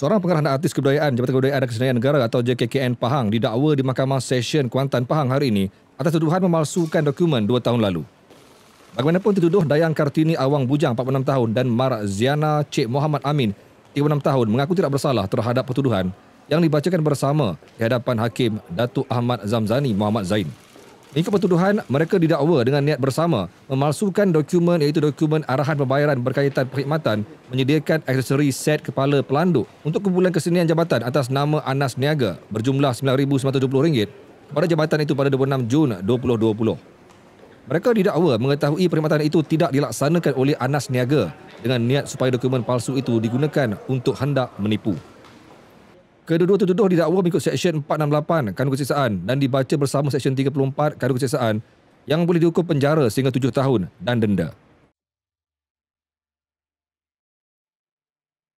Seorang pengarah dan artis kebudayaan Jabatan Kebudayaan dan Kesenian Negara atau JKKN Pahang didakwa di Mahkamah sesyen Kuantan Pahang hari ini atas tuduhan memalsukan dokumen dua tahun lalu. Bagaimanapun tertuduh Dayang Kartini Awang Bujang 46 tahun dan Marak Ziana Cik Muhammad Amin 36 tahun mengaku tidak bersalah terhadap pertuduhan yang dibacakan bersama di hadapan Hakim Datuk Ahmad Zamzani Muhammad Zain. Ikut pertuduhan, mereka didakwa dengan niat bersama memalsukan dokumen iaitu dokumen arahan pembayaran berkaitan perkhidmatan menyediakan aksesori set kepala pelanduk untuk kumpulan kesenian jabatan atas nama Anas Niaga berjumlah RM9,970 pada jabatan itu pada 26 Jun 2020. Mereka didakwa mengetahui perkhidmatan itu tidak dilaksanakan oleh Anas Niaga dengan niat supaya dokumen palsu itu digunakan untuk hendak menipu. Kedua-dua tertuduh didakwa mengikut Seksyen 468 Kanun Kesiksaan dan dibaca bersama Seksyen 34 Kanun Kesiksaan yang boleh dihukum penjara sehingga tujuh tahun dan denda.